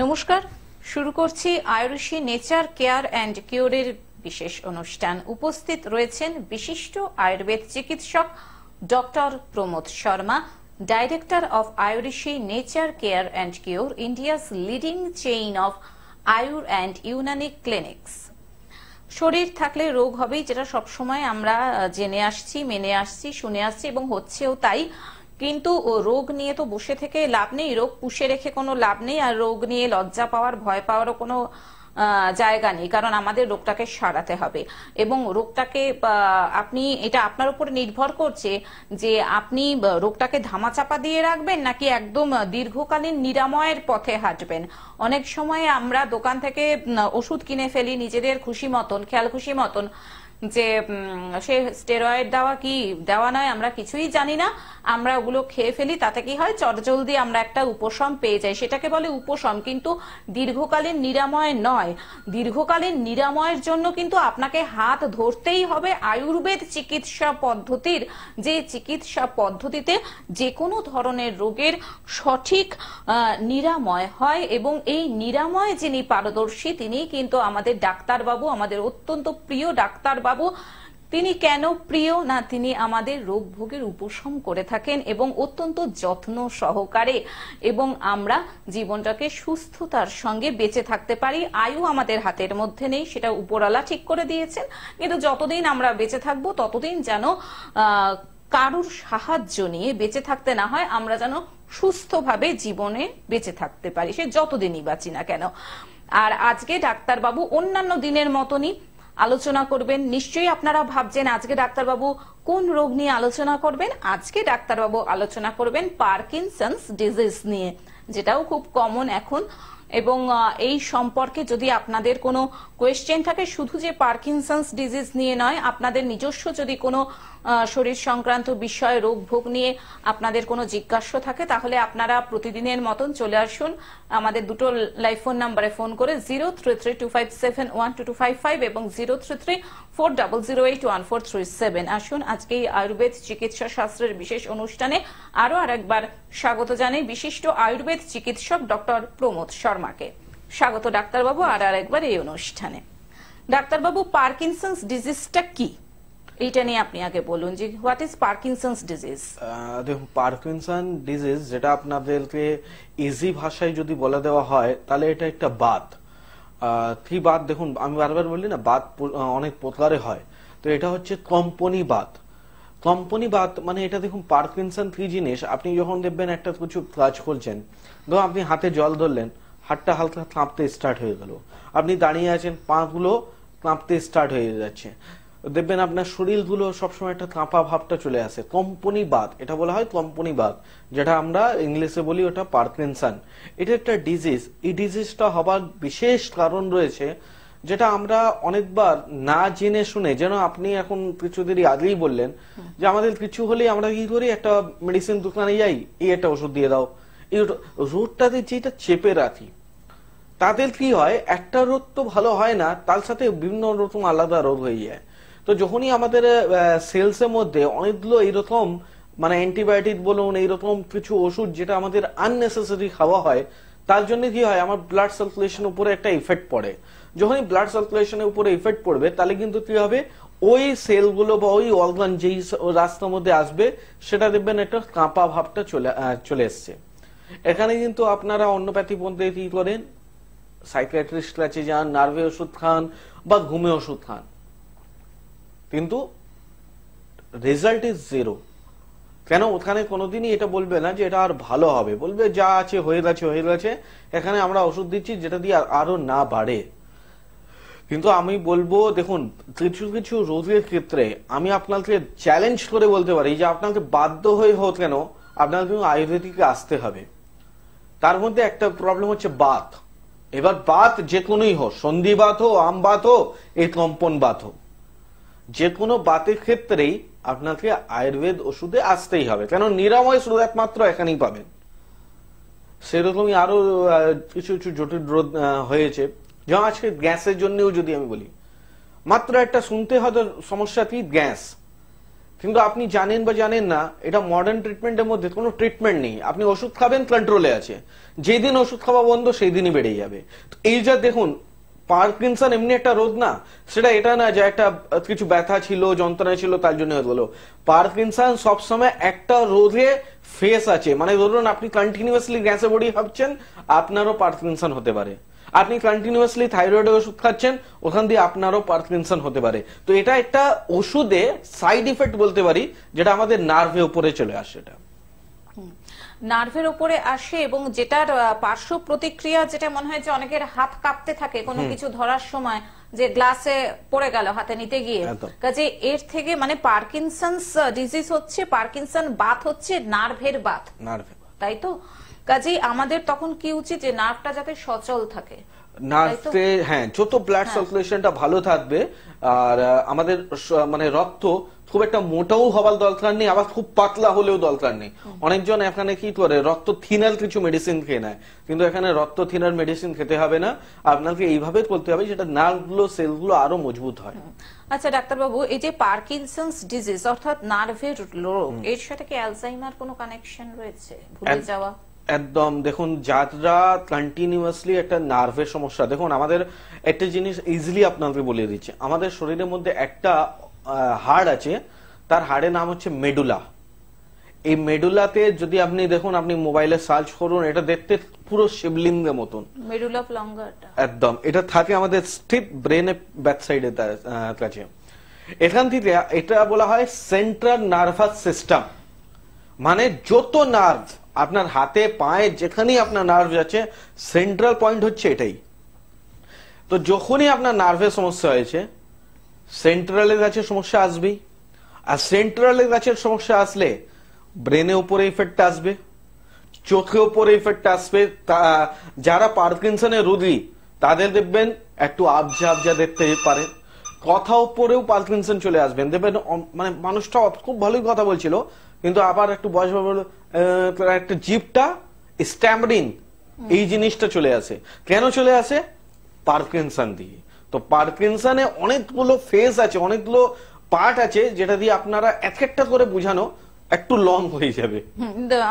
নমস্কার শুরু করছি আয়ুষী নেচার কেয়ার অ্যান্ড কিউরের বিশেষ অনুষ্ঠান উপস্থিত রয়েছেন বিশিষ্ট আয়ুর্বেদ চিকিৎসক doctor Pramod Sharma director of Ayurishi nature care and cure India's leading chain of Ayur and Unani clinics শরীর থাকলে রোগ হবেই যেটা সবসময় আমরা জেনে আসছি মেনে আসছি শুনে আসছি এবং হচ্ছেও তাই কিন্তু রোগ নিয়ে তো বসে থেকে লাভ নেই রোগ পুষে রেখে কোনো লাভ নেই আর রোগ নিয়ে লজ্জা পাওয়ার ভয় পাওয়ারও কোনো জায়গা নেই কারণ আমাদের রোগটাকে সারাতে হবে এবং রোগটাকে আপনি এটা আপনার উপর নির্ভর করছে যে আপনি রোগটাকে ধামাচাপা দিয়ে রাখবেন নাকি একদম দীর্ঘকালীন নিরাময়ের পথে হাঁটবেন অনেক সময় আমরা দোকান থেকে ওষুধ কিনে ফেলি নিজেদের খুশি মতন খেয়াল খুশি মতন যে সে স্টেরয়েড দেওয়া কি দেওয়া নয় আমরা কিছুই জানি না আমরা ওগুলো খেয়ে ফেলি তাতে কি হয় চটজলদি আমরা একটা উপশম পেয়ে যাই সেটাকে বলে উপশম কিন্তু দীর্ঘকালীন নিরাময় নয় দীর্ঘকালীন নিরাময়ের জন্য কিন্তু আপনাকে হাত ধরতেই হবে আয়ুর্বেদ চিকিৎসা পদ্ধতির যে চিকিৎসা পদ্ধতিতে যে কোনো ধরনের রোগের সঠিক নিরাময় হয় এবং এই নিরাময় যিনি পারদর্শী তিনি কিন্তু আমাদের ডাক্তারবাবু আমাদের অত্যন্ত প্রিয় ডাক্তারবাবু বাবু তিনি কেন প্রিয় না তিনি আমাদের রোগ ভোগের উপশম করে থাকেন এবং অত্যন্ত যত্ন সহকারে এবং আমরা জীবনটাকে সুস্থতার সঙ্গে বেঁচে থাকতে পারি আয়ু আমাদের হাতের মধ্যে নেই সেটা উপরালা ঠিক করে দিয়েছেন কিন্তু যতদিন আমরা বেঁচে থাকবো ততদিন যেন কারুর সাহায্য নিয়ে বেঁচে থাকতে না হয় আমরা যেন সুস্থভাবে জীবনে বেঁচে থাকতে পারি সে যতদিনই বাঁচি না কেন আর আজকে ডাক্তারবাবু অন্যান্য দিনের মতনই আলোচনা করবেন নিশ্চয়ই আপনারা ভাবছেন আজকে ডাক্তারবাবু কোন রোগ নিয়ে আলোচনা করবেন আজকে ডাক্তারবাবু আলোচনা করবেন পার্কিনসন্স ডিজিজ নিয়ে যেটাও খুব কমন এখন এবং এই সম্পর্কে যদি আপনাদের কোনো কোয়েশ্চেন থাকে শুধু যে পার্কিনসন্স ডিজিজ নিয়ে নয় আপনাদের নিজস্ব যদি কোনো শরীর সংক্রান্ত বিষয় রোগ ভোগ নিয়ে আপনাদের কোনো জিজ্ঞাস্য থাকে তাহলে আপনারা প্রতিদিনের মতন চলে আসুন আমাদের দুটো লাইফ ফোন নাম্বারে ফোন করে zero three three two five seven one two two five five এবং zero three three four double zero eight one four three seven আসুন আজকে এই আয়ুর্বেদ চিকিৎসা শাস্ত্রের বিশেষ অনুষ্ঠানে আরও আরেকবার স্বাগত জানাই বিশিষ্ট আয়ুর্বেদ চিকিৎসক ডক্টর প্রমোদ শর্মাকে স্বাগত ডাক্তারবাবু আর আরেকবার এই অনুষ্ঠানে ডাক্তারবাবু পার্কিনসন্স ডিজিজটা কি এইটা নিয়ে আপনি আগে বলুন যে হোয়াট ইজ পার্কিনসন্স ডিজিজ দেখুন পার্কিনসন ডিজিজ যেটা আপনাদেরকে ইজি ভাষায় যদি বলে দেওয়া হয় তাহলে এটা একটা বাদ কি বাদ দেখুন আমি বারবার বলি না বাদ অনেক প্রকারে হয় তো এটা হচ্ছে কম্পনি বাদ কম্পনি বাদ মানে এটা দেখুন পার্কিনসন কি জিনিস আপনি যখন দেখবেন একটা কিছু কাজ করছেন ধরো আপনি হাতে জল ধরলেন হাতটা হালকা কাঁপতে স্টার্ট হয়ে গেল আপনি দাঁড়িয়ে আছেন পাগুলো কাঁপতে স্টার্ট হয়ে যাচ্ছে দেখবেন আপনার শরীরগুলো সবসময় একটা কাঁপা ভাবটা চলে আসে কম্পনিবাদ এটা বলা হয় কম্পনিবাদ যেটা আমরা ইংলিশে বলি ওটা পার্কিনসন এটা একটা ডিজিজ এই ডিজিজটা হবার বিশেষ কারণ রয়েছে যেটা আমরা অনেকবার না জেনে শুনে যেন আপনি এখন দেরি আগেই বললেন যে আমাদের কিছু হলেই আমরা কি করি একটা মেডিসিন দোকানে যাই এই একটা ওষুধ দিয়ে দাও এই রোগটাতে যেটা চেপে রাখি তাদের কি হয় একটা রোগ তো ভালো হয় না তার সাথে বিভিন্ন রকম আলাদা রোগ হয়ে যায় তো যখনই আমাদের সেলসের মধ্যে অনেকগুলো এইরকম মানে অ্যান্টিবায়োটিক বলুন এইরকম কিছু ওষুধ যেটা আমাদের আননেসেসারি খাওয়া হয় তার জন্য কি হয় আমার ব্লাড সার্কুলেশন উপরে একটা ইফেক্ট পড়ে যখনই ব্লাড সার্কুলেশনের উপরে ইফেক্ট পড়বে তাহলে কিন্তু কি হবে ওই সেলগুলো বা ওই অর্গান যেই রাস্তার মধ্যে আসবে সেটা দেখবেন একটা কাঁপা ভাবটা চলে চলে এসছে এখানে কিন্তু আপনারা অন্যপ্যাথি পন্থে কি করেন সাইকিয়াট্রিস্ট কাছে যান নার্ভে ওষুধ খান বা ঘুমে ওষুধ খান কিন্তু রেজাল্ট ইজ জিরো কেন ওখানে কোনোদিনই এটা বলবে না যে এটা আর ভালো হবে বলবে যা আছে হয়ে গেছে হয়ে গেছে এখানে আমরা ওষুধ দিচ্ছি যেটা দিয়ে আরো না বাড়ে কিন্তু আমি বলবো দেখুন কিছু কিছু রোগের ক্ষেত্রে আমি আপনাকে চ্যালেঞ্জ করে বলতে পারি যে আপনাকে বাধ্য হয়ে হোক কেন আপনাকে কিন্তু আয়ুর্বেদিকে আসতে হবে তার মধ্যে একটা প্রবলেম হচ্ছে বাত এবার বাত যে কোনোই হোক সন্ধি বাত হোক আম বাত হোক এই কম্পন বাত হোক যে কোনো বাতের ক্ষেত্রেই আপনাকে আয়ুর্বেদ ওষুধে আসতেই হবে কেন নিরাময় স্রোত একমাত্র এখানেই পাবেন সেরকমই আরো কিছু কিছু জটিল রোধ হয়েছে যেমন আজকে গ্যাসের জন্যেও যদি আমি বলি মাত্র একটা শুনতে হয়তো সমস্যা কি গ্যাস কিন্তু আপনি জানেন বা জানেন না এটা মডার্ন ট্রিটমেন্টের মধ্যে কোনো ট্রিটমেন্ট নেই আপনি ওষুধ খাবেন কন্ট্রোলে আছে যেদিন ওষুধ খাওয়া বন্ধ সেই দিনই বেড়ে যাবে এই যা দেখুন পার্কিনসন এমনি একটা রোগ না সেটা এটা না যে একটা কিছু ব্যথা ছিল যন্ত্রণা ছিল তার জন্য হলো পার্কিনসন সবসময় একটা রোধে ফেস আছে মানে ধরুন আপনি কন্টিনিউয়াসলি গ্যাসে বডি ভাবছেন আপনারও পার্কিনসন হতে পারে আপনি কন্টিনিউয়াসলি থাইরয়েড ওষুধ খাচ্ছেন ওখান দিয়ে আপনারও পার্কিনসন হতে পারে তো এটা একটা ওষুধে সাইড ইফেক্ট বলতে পারি যেটা আমাদের নার্ভে উপরে চলে আসে এটা নার্ভের উপরে আসে এবং যেটার পার্শ্ব প্রতিক্রিয়া যেটা মনে হয় যে অনেকের হাত কাঁপতে থাকে কোনো কিছু ধরার সময় যে গ্লাসে পড়ে গেল হাতে নিতে গিয়ে কাজে এর থেকে মানে পার্কিনসন্স ডিজিজ হচ্ছে পার্কিনসন বাত হচ্ছে নার্ভের বাত তাই তো কাজেই আমাদের তখন কি উচিত যে নার্ভটা যাতে সচল থাকে নার্ভে হ্যাঁ যত ব্লাড সার্কুলেশনটা ভালো থাকবে আর আমাদের মানে রক্ত খুব একটা মোটাও হওয়ার দরকার নেই আবার খুব পাতলা হলেও দরকার নেই অনেকজন এখানে কি করে রক্ত থিনার কিছু মেডিসিন খেয়ে নেয় কিন্তু এখানে রক্ত থিনার মেডিসিন খেতে হবে না আপনাকে এইভাবে করতে হবে যেটা নার্ভগুলো সেলগুলো আরো মজবুত হয় আচ্ছা ডাক্তারবাবু এই যে পার্কিনসন্স ডিজিজ অর্থাৎ নার্ভের রোগ এর সাথে কি অ্যালজাইমার কোনো কানেকশন রয়েছে ভুলে যাওয়া একদম দেখুন যারা কন্টিনিউয়াসলি একটা নার্ভের সমস্যা দেখুন আমাদের একটা জিনিস ইজিলি আপনাকে বলে দিচ্ছে আমাদের শরীরের মধ্যে একটা হাড় আছে তার হাড়ের নাম হচ্ছে মেডুলা এই মেডুলাতে যদি আপনি দেখুন আপনি মোবাইলে সার্চ করুন এটা দেখতে পুরো শিবলিঙ্গের মতন মেডুলা ফ্লঙ্গাটা একদম এটা থাকে আমাদের স্টিপ ব্রেনের ব্যাক সাইডে কাছে এখান থেকে এটা বলা হয় সেন্ট্রাল নার্ভাস সিস্টেম মানে যত নার্ভ আপনার হাতে পায়ে যেখানেই আপনার নার্ভ আছে সেন্ট্রাল পয়েন্ট হচ্ছে এটাই তো যখনই আপনার নার্ভের সমস্যা হয়েছে সেন্ট্রালের গাছের সমস্যা আসবেই আর সেন্ট্রালের গাছের সমস্যা আসলে ব্রেনে উপরে ইফেক্ট আসবে চোখে উপরে ইফেক্ট আসবে যারা পার্কিনসনের রুগী তাদের দেখবেন একটু আবজা আবজা দেখতে পারে কথা উপরেও পার্কিনসন চলে আসবেন দেখবেন মানে মানুষটা খুব ভালোই কথা বলছিল কিন্তু আবার একটু বয়স একটা জিপটা স্ট্যামরিন এই জিনিসটা চলে আসে কেন চলে আসে পার্কিনসন দিয়ে তো পারকিনসানে অনেকগুলো ফেস আছে অনেকগুলো পার্ট আছে যেটা দিয়ে আপনারা এক একটা করে বুঝানো একটু লং হয়ে যাবে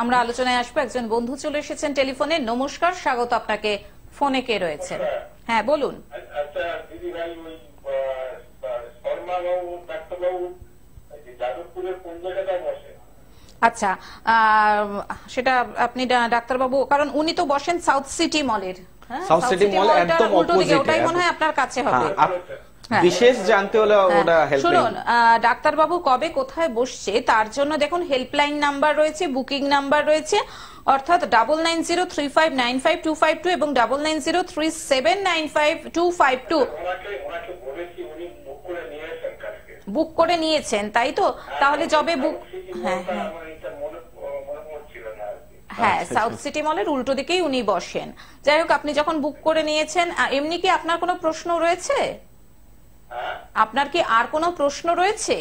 আমরা আলোচনায় আসবো একজন বন্ধু চলে এসেছেন টেলিফোনে নমস্কার স্বাগত আপনাকে ফোনে কে রয়েছে হ্যাঁ বলুন আচ্ছা আচ্ছা সেটা আপনি ডাক্তারবাবু কারণ উনি তো বসেন সাউথ সিটি মলের সাউথ সিটি মল একদম অপোজিট ওটাই মনে হয় আপনার কাছে হ্যাঁ, হবে হ্যাঁ। বিশেষ জানতে হলে হ্যাঁ। ওটা শুনুন ডাক্তারবাবু কবে কোথায় বসছে তার জন্য দেখুন হেল্পলাইন নাম্বার রয়েছে বুকিং নাম্বার রয়েছে অর্থাৎ double nine zero three five nine five two five two এবং double nine zero three seven nine five two five two book করে নিয়েছেন তাই তো তাহলে যবে বুক হ্যাঁ হ্যাঁ হ্যাঁ সাউথ সিটি মলের উল্টো দিকেই উনি বসেন যাই হোক আপনি যখন বুক করে নিয়েছেন এমনি কি আপনার কোনো প্রশ্ন রয়েছে হ্যাঁ। আপনার কি আর কোনো প্রশ্ন রয়েছে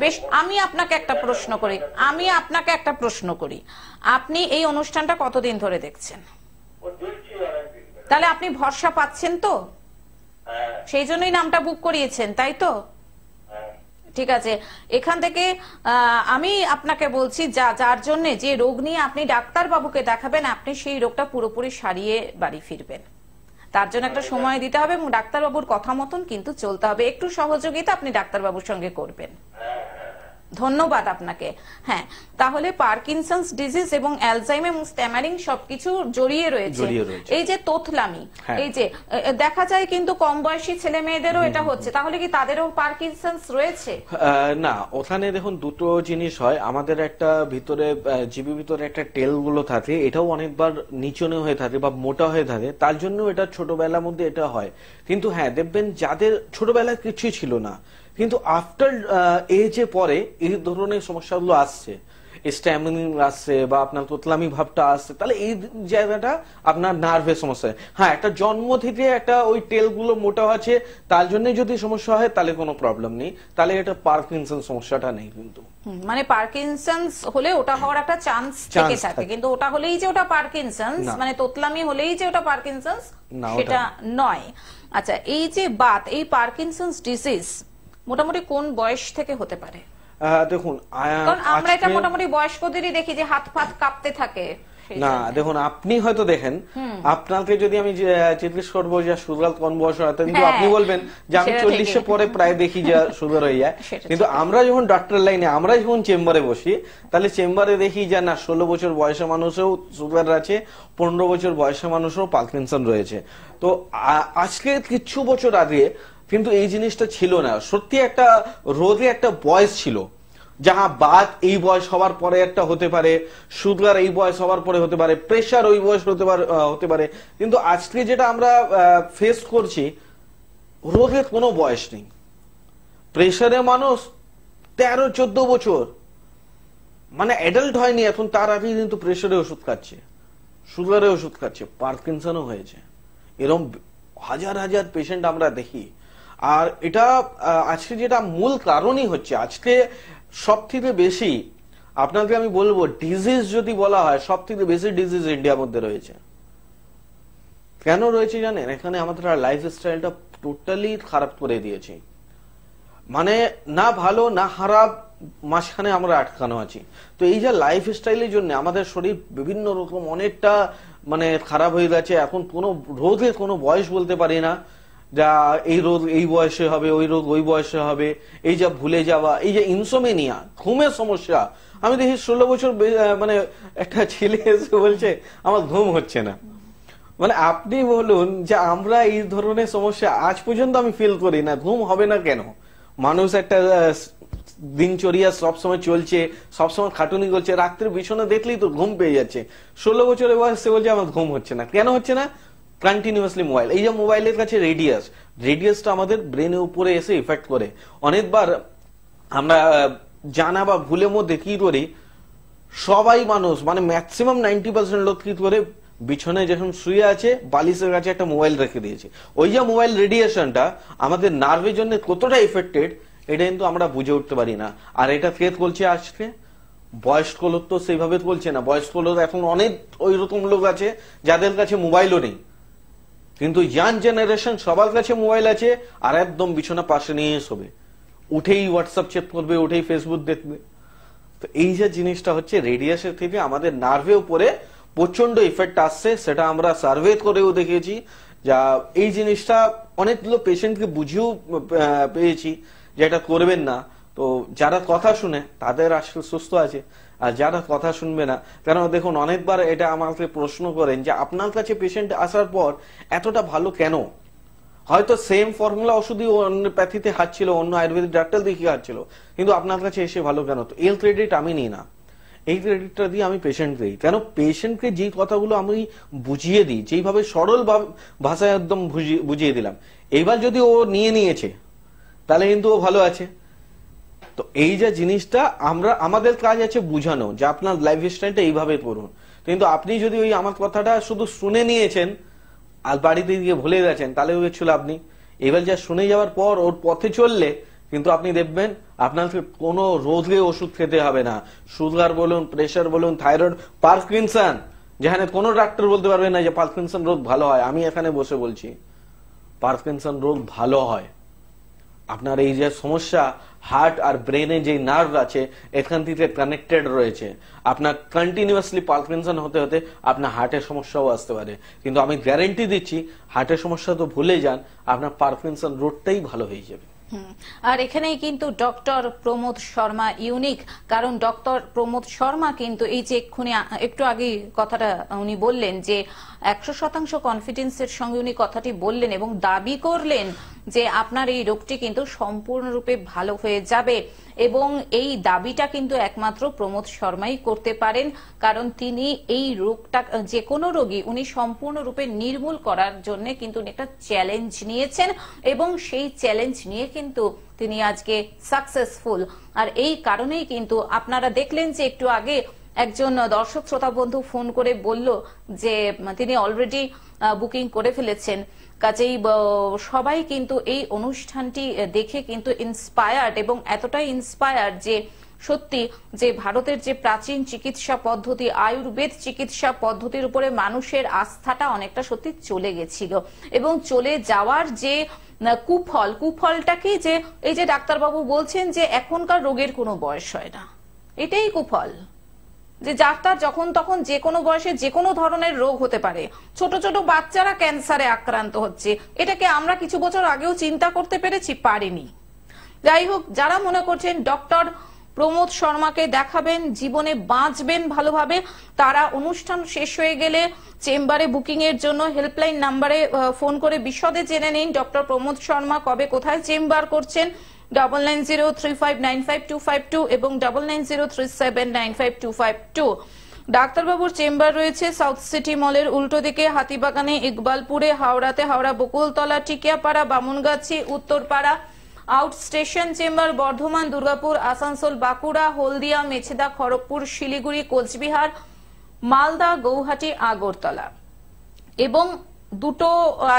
বেশ আমি আপনাকে একটা প্রশ্ন করি আমি আপনাকে একটা প্রশ্ন করি আপনি এই অনুষ্ঠানটা কতদিন ধরে দেখছেন তাহলে আপনি ভরসা পাচ্ছেন তো হ্যাঁ। সেই জন্যই নামটা বুক করিয়েছেন তাই তো ঠিক আছে এখান থেকে আমি আপনাকে বলছি যা যার জন্য যে রোগ নিয়ে আপনি ডাক্তার বাবুকে দেখাবেন আপনি সেই রোগটা পুরোপুরি সারিয়ে বাড়ি ফিরবেন তার জন্য একটা সময় দিতে হবে এবং ডাক্তারবাবুর কথা মতন কিন্তু চলতে হবে একটু সহযোগিতা আপনি ডাক্তারবাবুর সঙ্গে করবেন ধন্যবাদ আপনাকে হ্যাঁ তাহলে পার্কিনসন্স ডিজিজ এবং অ্যালজাইম এবং স্ট্যামারিং সবকিছু জড়িয়ে রয়েছে এই যে তোথলামি হ্যাঁ। এই যে দেখা যায় কিন্তু কম বয়সী ছেলে মেয়েদেরও এটা হচ্ছে তাহলে কি তাদেরও পার্কিনসন্স রয়েছে না ওখানে দেখুন দুটো জিনিস হয় আমাদের একটা ভিতরে জীবী ভিতরে একটা টেল গুলো থাকে এটাও অনেকবার নিচনে হয়ে থাকে বা মোটা হয়ে থাকে তার জন্য এটা ছোটবেলার মধ্যে এটা হয় কিন্তু হ্যাঁ দেখবেন যাদের ছোটবেলায় কিছুই ছিল না কিন্তু আফটার এজে পরে এই ধরনের সমস্যাগুলো আসছে স্ট্যামিনিং আসছে বা আপনার তোতলামি ভাবটা আসছে তাহলে এই জায়গাটা আপনার নার্ভের সমস্যা হ্যাঁ একটা জন্ম থেকে একটা ওই তেলগুলো মোটা আছে তার জন্য যদি সমস্যা হয় তাহলে কোনো প্রবলেম নেই তাহলে এটা পার্কিনসন সমস্যাটা নেই কিন্তু মানে পার্কিনসন্স হলে ওটা হওয়ার একটা চান্স থেকে থাকে কিন্তু ওটা হলেই যে ওটা পার্কিনসন্স মানে তোতলামি হলেই যে ওটা পার্কিনসন্স সেটা নয় আচ্ছা এই যে বাত এই পার্কিনসন্স ডিজিজ মোটামুটি কোন বয়স থেকে হতে পারে দেখুন আমরা এটা মোটামুটি বয়স্কদেরই দেখি যে হাত ফাত কাঁপতে থাকে না দেখুন আপনি হয়তো দেখেন আপনাকে যদি আমি জিজ্ঞেস করবো যে সুগার কোন বয়স হয় কিন্তু হ্যাঁ, আপনি বলবেন যে আমি চল্লিশে পরে প্রায় দেখি যে সুগার হয়ে যায় কিন্তু আমরা যখন ডাক্তার লাইনে আমরা যখন চেম্বারে বসি তাহলে চেম্বারে দেখি যে না ষোলো বছর বয়সের মানুষেও সুগার আছে পনেরো বছর বয়সের মানুষেরও পার্কিনসন রয়েছে তো আজকে কিছু বছর আগে কিন্তু এই জিনিসটা ছিল না সত্যি একটা রোদে একটা বয়স ছিল যাহা বাদ এই বয়স হওয়ার পরে একটা হতে পারে সুগার এই বয়স হওয়ার পরে হতে পারে প্রেশার ওই বয়স হতে পারে হতে পারে কিন্তু আজকে যেটা আমরা ফেস করছি রোদের কোনো বয়স নেই প্রেশারে মানুষ তেরো চোদ্দ বছর মানে অ্যাডাল্ট হয়নি এখন তার আগে কিন্তু প্রেশারে ওষুধ খাচ্ছে সুগারে ওষুধ খাচ্ছে পার্কিনসনও হয়েছে এরম হাজার হাজার পেশেন্ট আমরা দেখি আর এটা আজকে যেটা মূল কারণই হচ্ছে আজকে সবথেকে বেশি আপনাকে আমি বলবো ডিজিজ যদি বলা হয় সবথেকে বেশি ডিজিজ ইন্ডিয়ার মধ্যে রয়েছে কেন রয়েছে জানেন এখানে আমাদের লাইফস্টাইলটা টোটালি খারাপ করে দিয়েছি মানে না ভালো না খারাপ মাঝখানে আমরা আটকানো আছি তো এই যে লাইফস্টাইলের জন্য আমাদের শরীর বিভিন্ন রকম অনেকটা মানে খারাপ হয়ে গেছে এখন কোনো রোধে কোনো বয়স বলতে পারি না যা এই রোগ এই বয়সে হবে ওই রোগ ওই বয়সে হবে এই যা ভুলে যাওয়া এই যে ইনসোমেনিয়া ঘুমের সমস্যা আমি দেখি ষোলো বছর মানে একটা ছেলে এসে বলছে আমার ঘুম হচ্ছে না মানে আপনি বলুন যে আমরা এই ধরনের সমস্যা আজ পর্যন্ত আমি ফিল করি না ঘুম হবে না কেন মানুষ একটা দিনচরিয়া সবসময় চলছে সবসময় খাটুনি করছে রাত্রে বিছনা দেখলেই তো ঘুম পেয়ে যাচ্ছে ষোলো বছরের বয়সে বলছে আমার ঘুম হচ্ছে না কেন হচ্ছে না কন্টিনিউয়াসলি মোবাইল এই যে মোবাইলের কাছে রেডিয়াস রেডিয়াসটা আমাদের ব্রেনের উপরে এসে ইফেক্ট করে অনেকবার আমরা জানা বা ভুলে মধ্যে কি করি সবাই মানুষ মানে ম্যাক্সিমাম নাইনটি পার্সেন্ট লোক কি করে বিছনে যখন শুয়ে আছে বালিশের কাছে একটা মোবাইল রেখে দিয়েছে ওই যে মোবাইল রেডিয়েশনটা আমাদের নার্ভের জন্য কতটা এফেক্টেড এটা কিন্তু আমরা বুঝে উঠতে পারি না আর এটা কে বলছে আজকে বয়স্ক লোক তো সেইভাবে বলছে না বয়স্ক লোক এখন অনেক ওই রকম লোক আছে যাদের কাছে মোবাইলও নেই কিন্তু ইয়ান জেনারেশন সবার কাছে মোবাইল আছে আর একদম বিছানা পাশে নিয়ে শোবে উঠেই হোয়াটসঅ্যাপ চেক করবে উঠেই ফেসবুক দেখবে তো এই যে জিনিসটা হচ্ছে রেডিয়াসের থেকে আমাদের নার্ভে উপরে প্রচন্ড ইফেক্ট আসছে সেটা আমরা সার্ভে করেও দেখেছি যা এই জিনিসটা অনেকগুলো পেশেন্টকে বুঝিয়েও পেয়েছি যে এটা করবেন না তো যারা কথা শুনে তাদের আসলে সুস্থ আছে আর যারা কথা শুনবে না কারণ দেখুন অনেকবার এটা আমাকে প্রশ্ন করেন যে আপনার কাছে পেশেন্ট আসার পর এতটা ভালো কেন হয়তো সেম ফর্মুলা ওষুধই অন্য প্যাথিতে হাঁটছিল অন্য আয়ুর্বেদিক ডাক্তার দেখিয়ে হাঁটছিল কিন্তু আপনার কাছে এসে ভালো কেন তো এল ক্রেডিট আমি নিই না এই ক্রেডিটটা দিয়ে আমি পেশেন্ট দিই কেন পেশেন্টকে যে কথাগুলো আমি বুঝিয়ে দিই যেইভাবে সরল ভাষায় একদম বুঝিয়ে দিলাম এইবার যদি ও নিয়ে নিয়েছে তাহলে কিন্তু ও ভালো আছে তো এই যে জিনিসটা আমরা আমাদের কাজ আছে বুঝানো যে আপনার লাইফ স্টাইলটা এইভাবে করুন কিন্তু আপনি যদি ওই আমার কথাটা শুধু শুনে নিয়েছেন আর বাড়িতে গিয়ে ভুলে গেছেন তাহলে ছিল আপনি এবার যা শুনে যাওয়ার পর ওর পথে চললে কিন্তু আপনি দেখবেন আপনার কোন রোগে ওষুধ খেতে হবে না সুগার বলুন প্রেশার বলুন থাইরয়েড পার্কিনসন যেখানে কোনো ডাক্তার বলতে পারবে না যে পার্কিনসন রোগ ভালো হয় আমি এখানে বসে বলছি পার্কিনসন রোগ ভালো হয় আপনার এই যে সমস্যা হার্ট আর ব্রেনে যে নার্ভ আছে এখান থেকে কানেক্টেড রয়েছে আপনার কন্টিনিউয়াসলি পালপিনশন হতে হতে আপনার হার্টের সমস্যাও আসতে পারে কিন্তু আমি গ্যারেন্টি দিচ্ছি হার্টের সমস্যা তো ভুলে যান আপনার পারফেনশন রোডটাই ভালো হয়ে যাবে আর এখানেই কিন্তু ডক্টর প্রমোদ শর্মা ইউনিক কারণ ডক্টর প্রমোদ শর্মা কিন্তু এই যে এক্ষুনি একটু আগে কথাটা উনি বললেন যে একশো শতাংশ কনফিডেন্সের সঙ্গে উনি কথাটি বললেন এবং দাবি করলেন যে আপনার এই রোগটি কিন্তু সম্পূর্ণরূপে ভালো হয়ে যাবে এবং এই দাবিটা কিন্তু একমাত্র প্রমোদ শর্মাই করতে পারেন কারণ তিনি এই রোগটা যে কোনো রোগী উনি সম্পূর্ণরূপে নির্মূল করার জন্য কিন্তু একটা চ্যালেঞ্জ নিয়েছেন এবং সেই চ্যালেঞ্জ নিয়ে কিন্তু তিনি আজকে সাকসেসফুল আর এই কারণেই কিন্তু আপনারা দেখলেন যে একটু আগে একজন দর্শক শ্রোতা বন্ধু ফোন করে বলল যে তিনি অলরেডি বুকিং করে ফেলেছেন কাজেই সবাই কিন্তু এই অনুষ্ঠানটি দেখে কিন্তু ইন্সপায়ার্ড এবং এতটাই ইন্সপায়ার্ড যে সত্যি যে ভারতের যে প্রাচীন চিকিৎসা পদ্ধতি আয়ুর্বেদ চিকিৎসা পদ্ধতির উপরে মানুষের আস্থাটা অনেকটা সত্যি চলে গেছিল এবং চলে যাওয়ার যে কুফল কুফলটাকেই যে এই যে ডাক্তারবাবু বলছেন যে এখনকার রোগের কোনো বয়স হয় না এটাই কুফল যে যাত্রার যখন তখন যে কোনো বয়সে যে কোনো ধরনের রোগ হতে পারে ছোট ছোট বাচ্চারা ক্যান্সারে আক্রান্ত হচ্ছে এটাকে আমরা কিছু বছর আগেও চিন্তা করতে পেরেছি পারিনি যাই হোক যারা মনে করছেন ডক্টর প্রমোদ শর্মাকে দেখাবেন জীবনে বাঁচবেন ভালোভাবে তারা অনুষ্ঠান শেষ হয়ে গেলে চেম্বারে বুকিং এর জন্য হেল্পলাইন নাম্বারে ফোন করে বিশদে জেনে নিন ডক্টর প্রমোদ শর্মা কবে কোথায় চেম্বার করছেন double nine zero three five nine five two five two এবং double nine zero three seven nine five two five two ডাক্তারবাবুর চেম্বার রয়েছে সাউথ সিটি মলের উল্টো দিকে হাতিবাগানে ইকবালপুরে হাওড়াতে হাওড়া বকুলতলা টিকিয়াপাড়া বামুনগাছি উত্তরপাড়া আউটস্টেশন চেম্বার বর্ধমান দুর্গাপুর আসানসোল বাঁকুড়া হলদিয়া মেছেদা খড়গপুর শিলিগুড়ি কোচবিহার মালদা গৌহাটি আগরতলা এবং দুটো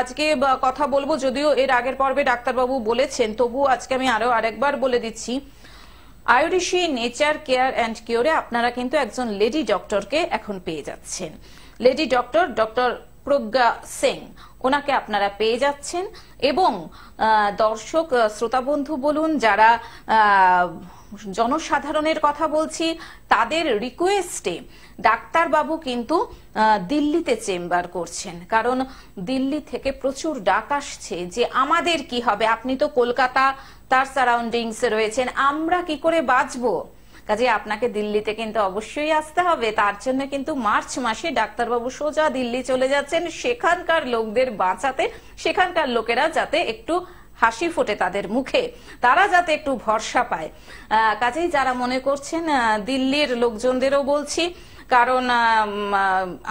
আজকে কথা বলবো যদিও এর আগের পর্বে ডাক্তারবাবু বলেছেন তবু আজকে আমি আরো আরেকবার বলে দিচ্ছি আয়ুরিশি নেচার কেয়ার অ্যান্ড কিওরে আপনারা কিন্তু একজন লেডি ডক্টরকে এখন পেয়ে যাচ্ছেন lady doctor doctor Pragya Singh ওনাকে আপনারা পেয়ে যাচ্ছেন এবং দর্শক শ্রোতা বন্ধু বলুন যারা জনসাধারণের কথা বলছি তাদের রিকোয়েস্টে ডাক্তারবাবু কিন্তু দিল্লিতে চেম্বার করছেন কারণ দিল্লি থেকে প্রচুর ডাক আসছে যে আমাদের কি হবে আপনি তো কলকাতা তার সারাউন্ডিংসে রয়েছেন আমরা কি করে বাঁচবো কাজে আপনাকে দিল্লিতে কিন্তু অবশ্যই আসতে হবে তার জন্য কিন্তু মার্চ মাসে ডাক্তারবাবু সোজা দিল্লি চলে যাচ্ছেন সেখানকার লোকদের বাঁচাতে সেখানকার লোকেরা যাতে একটু হাসি ফোটে তাদের মুখে তারা যাতে একটু ভরসা পায় কাজেই যারা মনে করছেন দিল্লির লোকজনদেরও বলছি কারণ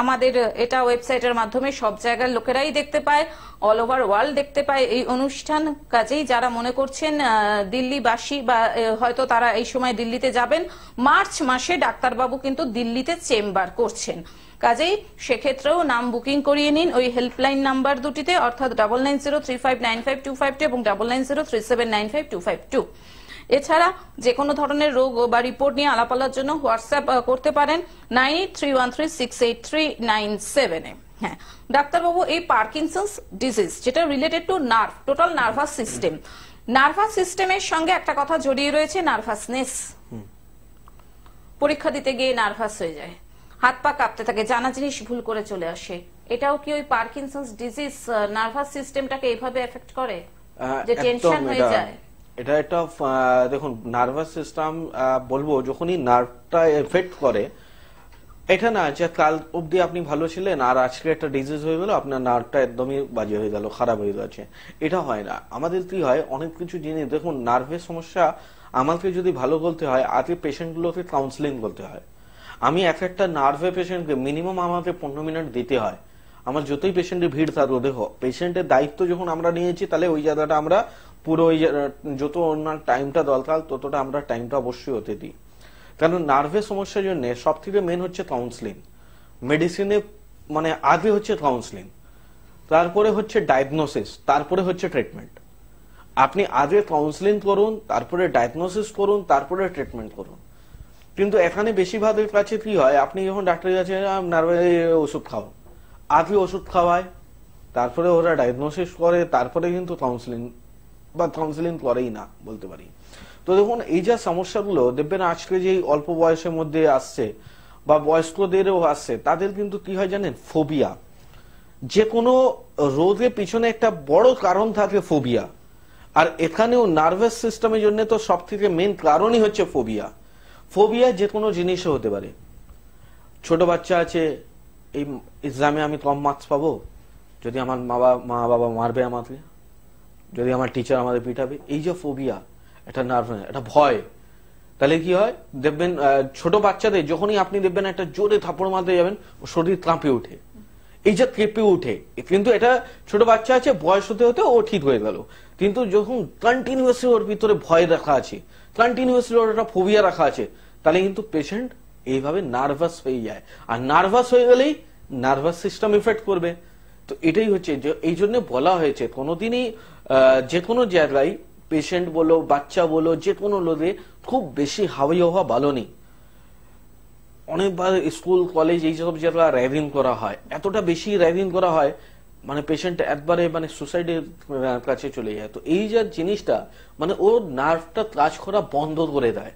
আমাদের এটা ওয়েবসাইটের মাধ্যমে সব জায়গার লোকেরাই দেখতে পায় অল ওভার ওয়ার্ল্ড দেখতে পায় এই অনুষ্ঠান কাজেই যারা মনে করছেন দিল্লিবাসী বা হয়তো তারা এই সময় দিল্লিতে যাবেন মার্চ মাসে ডাক্তারবাবু কিন্তু দিল্লিতে চেম্বার করছেন কাজেই সেক্ষেত্রেও নাম বুকিং করিয়ে নিন ওই হেল্পলাইন নাম্বার দুটিতে অর্থাৎ double nine zero three five nine five two five two এবং double nine zero three seven nine five two five two এছাড়া যে কোনো ধরনের রোগ বা রিপোর্ট নিয়ে আলাপ আলার জন্য হোয়াটসঅ্যাপ করতে পারেন nine eight three one three six eight three nine এ হ্যাঁ ডাক্তারবাবু এই পার্কিনসন্স ডিজিজ যেটা related to nerve total nervous system nervous সিস্টেমের সঙ্গে একটা কথা জড়িয়ে রয়েছে নার্ভাসনেস পরীক্ষা দিতে গিয়ে নার্ভাস হয়ে যায় হাত পা কাঁপতে থাকে জানা জিনিস ভুল করে চলে আসে এটাও কি ওই পার্কিনসন্স ডিজিজ নার্ভাস সিস্টেমটাকে এভাবে এফেক্ট করে যে টেনশন হয়ে যায় এটা একটা দেখুন নার্ভাস সিস্টেম বলবো যখনই নার্ভটা এফেক্ট করে এটা না যে কাল অবধি আপনি ভালো ছিলেন আর আজকে একটা ডিজিজ হয়ে গেল আপনার নার্ভটা একদমই বাজে হয়ে গেল খারাপ হয়ে গেছে এটা হয় না আমাদের কি হয় অনেক কিছু জিনিস দেখুন নার্ভের সমস্যা আমাকে যদি ভালো বলতে হয় আগে পেশেন্টগুলোকে কাউন্সিলিং করতে হয় আমি এক একটা নার্ভে পেশেন্টকে মিনিমাম আমাকে পনেরো মিনিট দিতে হয় আমার যতই পেশেন্টের ভিড় থাকবে দেখো পেশেন্টের দায়িত্ব যখন আমরা নিয়েছি তাহলে ওই জায়গাটা আমরা পুরো ওই যত ওনার টাইমটা দরকার ততটা আমরা টাইমটা অবশ্যই হতে দিই কারণ নার্ভের সমস্যার জন্য সব থেকে মেন হচ্ছে কাউন্সিলিং মেডিসিনে মানে আগে হচ্ছে কাউন্সিলিং তারপরে হচ্ছে ডায়াগনোসিস তারপরে হচ্ছে ট্রিটমেন্ট আপনি আগে কাউন্সিলিং করুন তারপরে ডায়াগনোসিস করুন তারপরে ট্রিটমেন্ট করুন কিন্তু এখানে বেশিরভাগের কাছে কি হয় আপনি যখন ডাক্তারের কাছে ওষুধ খাও আগে ওষুধ খাওয়ায় তারপরে ওরা ডায়াগনোসিস করে তারপরে কিন্তু কাউন্সিলিং বা কাউন্সেলিং করেই না বলতে পারি তো দেখুন এই যা সমস্যাগুলো দেখবেন আজকে যে অল্প বয়সের মধ্যে আসছে বা বয়স্কদেরও আসছে তাদের কিন্তু কি হয় জানেন ফোবিয়া যে কোনো রোগে পিছনে একটা বড় কারণ থাকে ফোবিয়া আর এখানেও নার্ভাস সিস্টেমের জন্য তো সব থেকে মেন কারণই হচ্ছে ফোবিয়া ফোবিয়া যে কোনো জিনিসও হতে পারে ছোট বাচ্চা আছে এই এক্সামে আমি কম মার্কস পাবো যদি আমার মা বাবা মা বাবা মারবে আমাকে যদি আমার টিচার আমাদের পিঠাবে এই যে ফোবিয়া একটা নার্ভাস একটা ভয় তাহলে কি হয় দেখবেন ছোট বাচ্চাদের যখনই আপনি দেখবেন একটা জোরে থাপড় মারতে যাবেন ও শরীর কাঁপে উঠে এই যে কেঁপে উঠে কিন্তু এটা ছোট বাচ্চা আছে বয়স হতে হতে ও ঠিক হয়ে গেল কিন্তু যখন কন্টিনিউসলি ওর ভিতরে ভয় রাখা আছে কন্টিনিউসলি ওর একটা ফোবিয়া রাখা আছে তাহলে কিন্তু পেশেন্ট এইভাবে নার্ভাস হয়ে যায় আর নার্ভাস হয়ে গেলেই নার্ভাস সিস্টেম ইফেক্ট করবে তো এটাই হচ্ছে এই জন্য বলা হয়েছে কোনোদিনই যে কোনো জায়গায় পেশেন্ট বলো বাচ্চা বলো যে কোনো লোদে খুব বেশি হাওয়াই হওয়া ভালো নেই অনেকবার স্কুল কলেজ সব জায়গা র্যাভিং করা হয় এতটা বেশি র্যাভিং করা হয় মানে পেশেন্ট একবারে মানে সুসাইডের কাছে চলে যায় তো এই যে জিনিসটা মানে ও নার্ভটা কাজ করা বন্ধ করে দেয়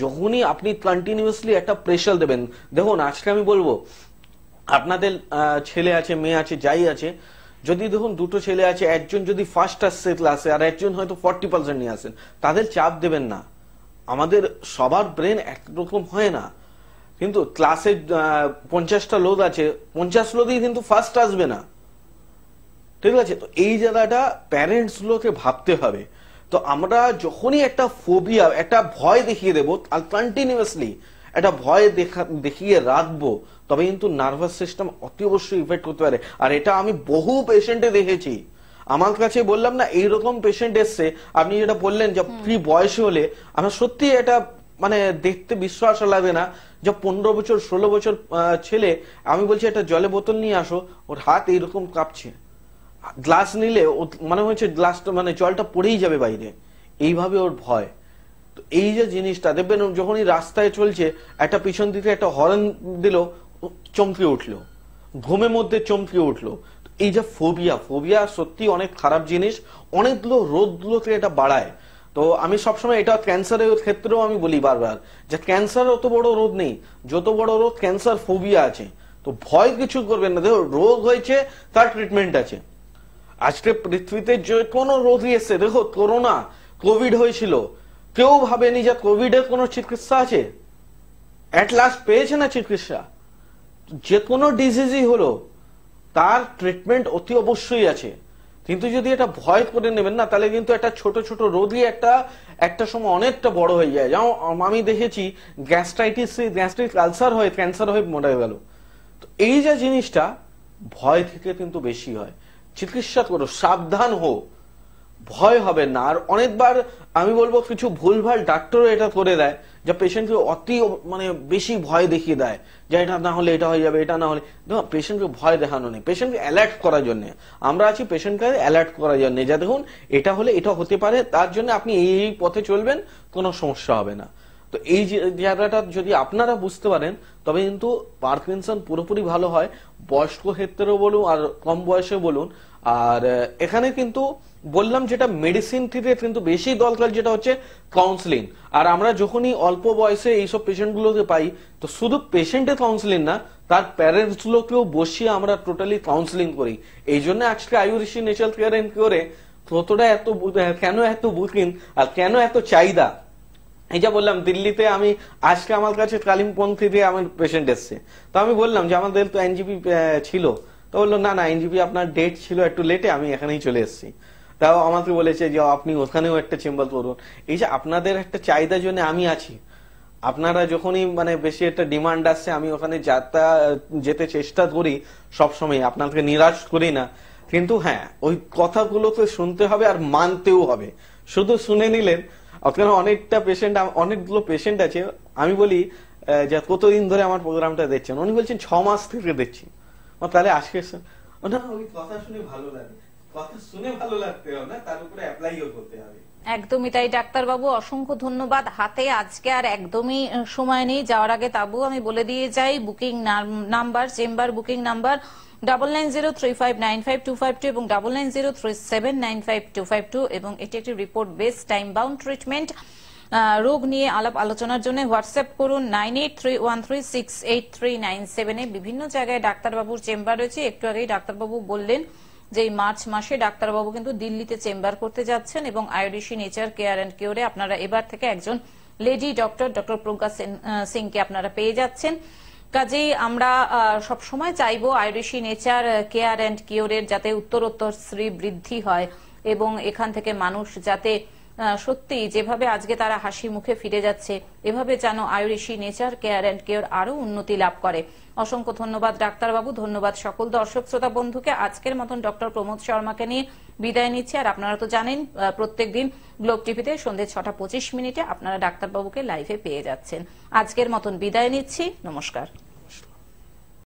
যখনই আপনি কন্টিনিউসলি একটা প্রেশার দেবেন দেখুন আজকে আমি বলবো আপনাদের ছেলে আছে মেয়ে আছে যাই আছে যদি দেখুন দুটো ছেলে আছে একজন যদি ফার্স্ট আসছে ক্লাসে আর একজন হয়তো ফর্টি পার্সেন্ট নিয়ে আসেন তাদের চাপ দেবেন না আমাদের সবার ব্রেন একরকম হয় না কিন্তু ক্লাসে পঞ্চাশটা লোক আছে পঞ্চাশ লোকই কিন্তু ফার্স্ট আসবে না ঠিক আছে তো এই জায়গাটা প্যারেন্টসগুলোকে ভাবতে হবে তো আমরা যখনই একটা ফোবিয়া একটা ভয় দেখিয়ে দেবো কন্টিনিউয়াসলি একটা ভয় দেখা দেখিয়ে রাখবো তবে কিন্তু নার্ভাস সিস্টেম অতি অবশ্যই ইফেক্ট করতে পারে আর এটা আমি বহু পেশেন্টে দেখেছি আমার কাছে বললাম না এইরকম পেশেন্ট এসছে আপনি যেটা বললেন যে ফ্রি বয়সে হলে আমরা সত্যি এটা মানে দেখতে বিশ্বাস লাগে না যে পনেরো বছর ষোলো বছর ছেলে আমি বলছি একটা জলে বোতল নিয়ে আসো ওর হাত এইরকম কাঁপছে গ্লাস নিলে ও মানে হচ্ছে গ্লাসটা মানে জলটা পড়েই যাবে বাইরে এইভাবে ওর ভয় তো এই যে জিনিসটা দেখবেন যখনই রাস্তায় চলছে একটা পিছন দিকে একটা হর্ন দিল চমকে উঠলো ঘুমের মধ্যে চমকে উঠলো এই যে ফোবিয়া ফোবিয়া সত্যি অনেক খারাপ জিনিস অনেকগুলো রোগগুলোকে এটা বাড়ায় তো আমি সবসময় এটা ক্যান্সারের ক্ষেত্রেও আমি বলি বারবার যে ক্যান্সার অত বড় রোগ নেই যত বড় রোগ ক্যান্সার ফোবিয়া আছে তো ভয় কিছু করবেন না দেখো রোগ হয়েছে তার ট্রিটমেন্ট আছে আজকে পৃথিবীতে যে কোনো রোগই এসছে দেখো করোনা কোভিড হয়েছিল কেউ ভাবেনি যে কোভিডের কোনো চিকিৎসা আছে অ্যাট লাস্ট পেয়েছে না চিকিৎসা যে কোনো ডিজিজই হলো তার ট্রিটমেন্ট অতি অবশ্যই আছে কিন্তু যদি এটা ভয় করে নেবেন না তাহলে কিন্তু একটা ছোট ছোট রোগই একটা একটা সময় অনেকটা বড় হয়ে যায় যেমন আমি দেখেছি গ্যাস্ট্রাইটিস গ্যাস্ট্রিক আলসার হয়ে ক্যান্সার হয়ে মরে গেল তো এই যে জিনিসটা ভয় থেকে কিন্তু বেশি হয় চিকিৎসা করো সাবধান হো ভয় হবে না আর অনেকবার আমি বলবো কিছু ভুলভাল ডাক্তারও এটা করে দেয় যা পেশেন্টকে অতি মানে বেশি ভয় দেখিয়ে দেয় যে এটা না হলে এটা হয়ে যাবে এটা না হলে দেখুন পেশেন্টকে ভয় দেখানো নেই পেশেন্টকে অ্যালার্ট করার জন্য আমরা আছি পেশেন্টকে অ্যালার্ট করার জন্য যা দেখুন এটা হলে এটা হতে পারে তার জন্য আপনি এই পথে চলবেন কোনো সমস্যা হবে না তো এই জায়গাটা যদি আপনারা বুঝতে পারেন তবে কিন্তু পার্কিনসন পুরোপুরি ভালো হয় বয়স্ক ক্ষেত্রেও বলুন আর কম বয়সে বলুন আর এখানে কিন্তু বললাম যেটা মেডিসিন থেকে কিন্তু বেশি দরকার যেটা হচ্ছে কাউন্সিলিং আর আমরা যখনই অল্প বয়সে এইসব পেশেন্ট গুলোকে পাই তো শুধু পেশেন্টের কাউন্সিলিং না তার প্যারেন্টস গুলোকেও বসিয়ে আমরা টোটালি কাউন্সিলিং করি এই জন্য আজকে আয়ুরিষি নেচারাল কেয়ার এন্ড কিওরে কতটা এত হ্যাঁ, কেন এত বুকিং আর কেন এত চাহিদা এই যা বললাম দিল্লিতে আমি আজকে আমার কাছে কালিমপন্থী থেকে আমার পেশেন্ট এসছে তো আমি বললাম যে আমাদের তো এনজিপি ছিল তো বললো না না এনজিপি আপনার ডেট ছিল একটু লেটে আমি এখানেই চলে এসেছি তাও আমাকে বলেছে যে আপনি ওখানেও একটা চেম্বার করুন এই যে আপনাদের একটা চাহিদার জন্য আমি আছি আপনারা যখনই মানে বেশি একটা ডিমান্ড আসছে আমি ওখানে যাতা যেতে চেষ্টা করি সবসময় আপনাদেরকে নিরাশ করি না কিন্তু হ্যাঁ ওই কথাগুলোকে শুনতে হবে আর মানতেও হবে শুধু শুনে নিলেন ওখানে অনেকটা পেশেন্ট অনেকগুলো পেশেন্ট আছে আমি বলি যে কতদিন ধরে আমার প্রোগ্রামটা দেখছেন উনি বলছেন ছ মাস থেকে দেখছি তাহলে আজকে ওটা ওই কথা শুনে ভালো লাগে কথা শুনে ভালো লাগতে হবে না তার উপরে অ্যাপ্লাইও করতে হবে একদমই তাই ডাক্তারবাবু অসংখ্য ধন্যবাদ হাতে আজকে আর একদমই সময় নেই যাওয়ার আগে তাবু আমি বলে দিয়ে যাই booking number chamber booking number double nine zero three five nine five two five two এবং double nine zero three seven nine five two five two এবং এটি একটি report base time bound treatment রোগ নিয়ে আলাপ আলোচনার জন্য হোয়াটসঅ্যাপ করুন nine eight three one three six eight three nine সেভেনে বিভিন্ন জায়গায় ডাক্তারবাবুর চেম্বার রয়েছে একটু আগেই ডাক্তারবাবু বললেন যে এই মার্চ মাসে ডাক্তারবাবু কিন্তু দিল্লিতে চেম্বার করতে যাচ্ছেন এবং আয়োডিসি নেচার কেয়ার অ্যান্ড কিওরে আপনারা এবার থেকে একজন লেডি ডক্টর ডক্টর প্রজ্ঞা সিংকে আপনারা পেয়ে যাচ্ছেন কাজেই আমরা সবসময় চাইব আইরিশি নেচার কেয়ার অ্যান্ড কিওরের যাতে উত্তরোত্তর শ্রী বৃদ্ধি হয় এবং এখান থেকে মানুষ যাতে সত্যি যেভাবে আজকে তারা হাসি মুখে ফিরে যাচ্ছে এভাবে যেন Ayurishi nature care and care আরও উন্নতি লাভ করে অসংখ্য ধন্যবাদ ডাক্তারবাবু ধন্যবাদ সকল দর্শক শ্রোতা বন্ধুকে আজকের মতন ডক্টর প্রমোদ শর্মাকে নিয়ে বিদায় নিচ্ছি আর আপনারা তো জানেন প্রত্যেক দিন গ্লোব টিভিতে সন্ধ্যে ছটা পঁচিশ মিনিটে আপনারা ডাক্তারবাবুকে লাইভে পেয়ে যাচ্ছেন আজকের মতন বিদায় নিচ্ছি নমস্কার